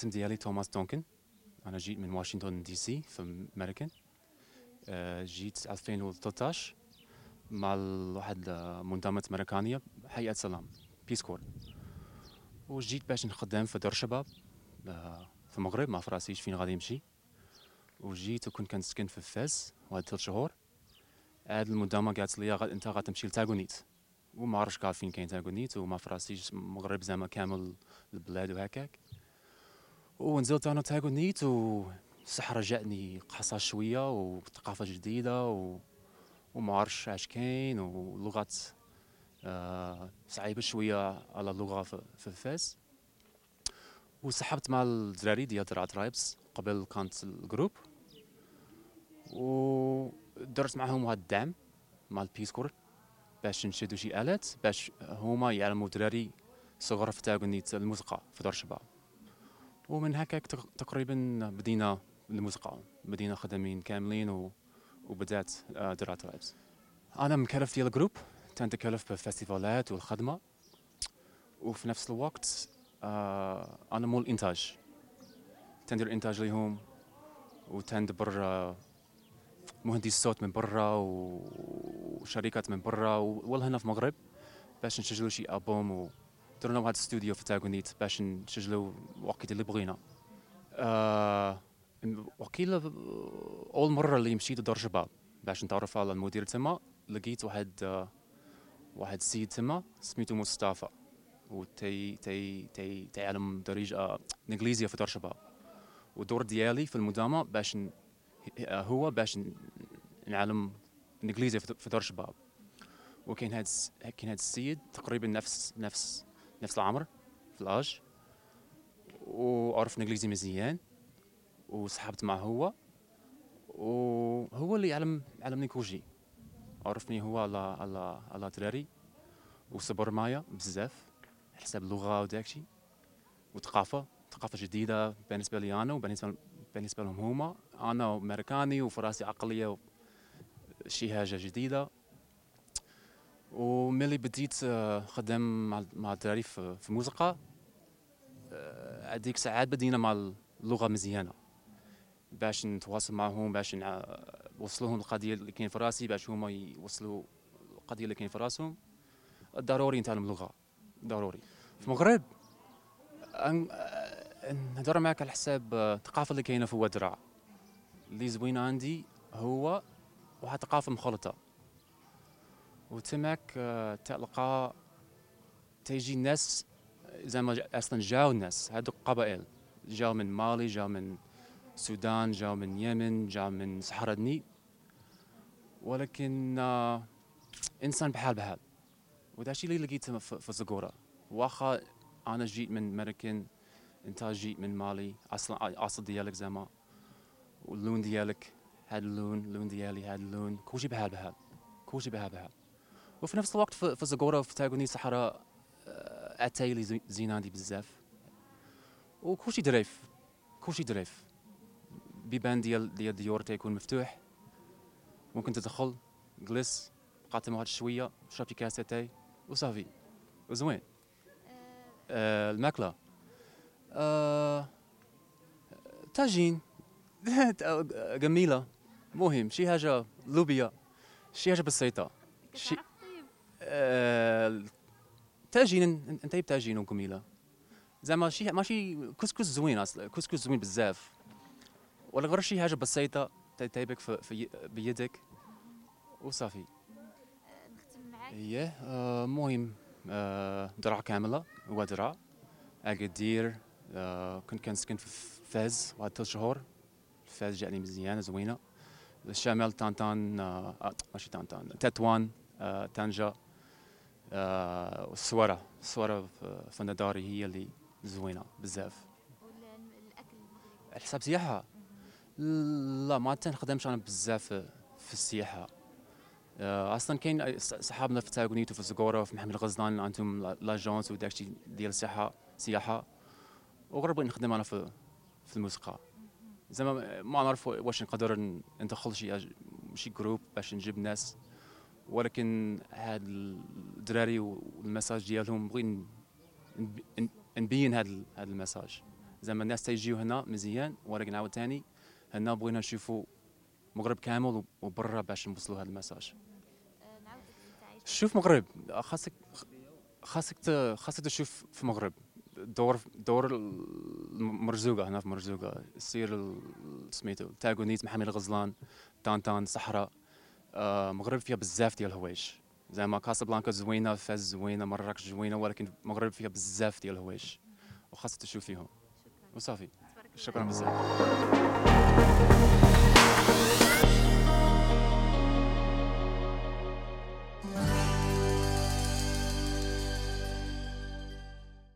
الاسم ديالي توماس دونكن انا جيت من واشنطن دي سي في امريكا آه، جيت 2013 مع واحد منظمه امريكانيه هيئه سلام بيس كور وجيت باش نخدم في دار شباب آه، في المغرب ما فراسيش فين غادي نمشي وجيت وكنت كنسكن في فاس واحد ثلاث شهور عاد المدامة قالت لي غاد انت غتمشي لتاغونيت وما عرفش كاع فين كاين تاغونيت وما فراسيش المغرب زعما كامل البلاد وهكاك ونزلت انا نيت والصحراء جاتني قحصه شويه وثقافه جديده و... وما عرفش اش كاين ولغات آه صعيبه شويه على اللغه في فاس وسحبت مع الدراري ديال درع ترايبس قبل كانت الجروب ودرت معهم هاد الدعم مع البيسكور باش نشدو شي الات باش هما يعلموا دراري صغار في تاغونيت الموسيقى في درشبه ومن هكاك تقريبا بدينا الموسيقى بدينا خدمين كاملين و... وبدات آه، درات رايبس انا مكلف ديال الجروب تنتكلف بالفستيفالات والخدمه وفي نفس الوقت آه، انا مول انتاج تندير انتاج ليهم وتندبر آه، مهندس صوت من برا وشركات من برا والهنا في المغرب باش نسجلوا شي البوم و... درنا واحد الاستوديو في تاغونيت باش نسجلوا وقت اللي بغينا أه وكيل اول مره اللي مشيت لدار شباب باش نتعرف على المدير تما لقيت واحد آه، واحد السيد تما سميتو مصطفى و تي تي تعلم دريج آه، انجليزيه في دار شباب والدور ديالي في المدامه باش آه، هو باش نعلم انجليزيه في دار شباب وكاين هاد هاد السيد تقريبا نفس نفس نفس العمر في الاج وعرف انجليزي مزيان وصحبت معه هو وهو اللي علم علمني كوجي عرفني هو على على على دراري وصبر معايا بزاف حساب اللغه وداكشي وثقافه ثقافه جديده بالنسبه لي انا وبالنسبه بالنسبه لهم هما انا امريكاني وفي راسي عقليه شي حاجه جديده وملي بديت آه، خدام مع الدراري آه، في الموسيقى آه، هذيك ساعات بدينا مع اللغه مزيانه باش نتواصل معهم باش نوصلوهم القضيه اللي كاين في راسي باش هما يوصلوا القضيه اللي كاين في راسهم ضروري نتعلم اللغه ضروري في المغرب نهضر معك على حساب الثقافه اللي كاينه في ودرع اللي زوينه عندي هو واحد الثقافه مخلطه وتماك آه، تلقى تيجي ناس زعما اصلا جاو ناس هذوك قبائل جاو من مالي جاو من السودان جاو من اليمن جاو من صحراء النيل ولكن آه، انسان بحال بحال وهذا الشيء اللي لقيته في الزقوره واخا انا جيت من مريكان انت جيت من مالي اصلا اصل ديالك زعما واللون ديالك هاد اللون اللون ديالي هاد اللون كلشي بحال بحال كلشي بحال بحال وفي نفس الوقت في زغورا وفي تاغوني صحراء آه، اتاي اللي زينادي بزاف وكلشي دريف كلشي دريف بيبان ديال ديال الديور تيكون مفتوح ممكن تدخل جلس قاتم واحد شويه شربتي كاس تاي وصافي وزوين آه. آه الماكله آه تاجين آه، جميله مهم شي حاجه لوبيا شي حاجه بسيطه شي آه، تاجين نطيب تاجين وكميله زعما شي ماشي كسكس زوين اصلا كسكس زوين بزاف ولا غير شي حاجه بسيطه تايبك في, في بيدك وصافي نختم معاك ايه المهم آه درع كامله ودرع اكادير آه كنت كنسكن في فاز واحد ثلاث شهور فاز جاني مزيانه زوينه الشمال طنطان آه،, آه ماشي طنطان تطوان آه تنجه والصوره آه، الصوره في داري هي اللي زوينه بزاف حساب سياحه لا ما تنخدمش انا بزاف في السياحه آه، اصلا كاين صحابنا في تاغونيت وفي الزقوره وفي محمد الغزلان عندهم لاجونس وداكشي ديال السياحه سياحه وغرب نخدم انا في في الموسيقى زعما ما نعرف واش نقدر ندخل شي شي جروب باش نجيب ناس ولكن هاد الدراري والمساج ديالهم بغي نبين هاد هاد المساج زعما الناس تيجيو هنا مزيان ولكن عاود ثاني هنا بغينا نشوفوا المغرب كامل وبرا باش نوصلوا هذا المساج شوف مغرب خاصك خاصك خاصك تشوف في مغرب دور دور المرزوقه هنا في مرزوقه سير سميتو تاغونيت محمد الغزلان طنطان صحراء المغرب آه، فيها بزاف ديال الهوايج زعما كاسابلانكا زوينه فاس زوينه مراكش زوينه ولكن المغرب فيها بزاف ديال الهوايج وخاصك تشوف فيهم وصافي شكرا بزاف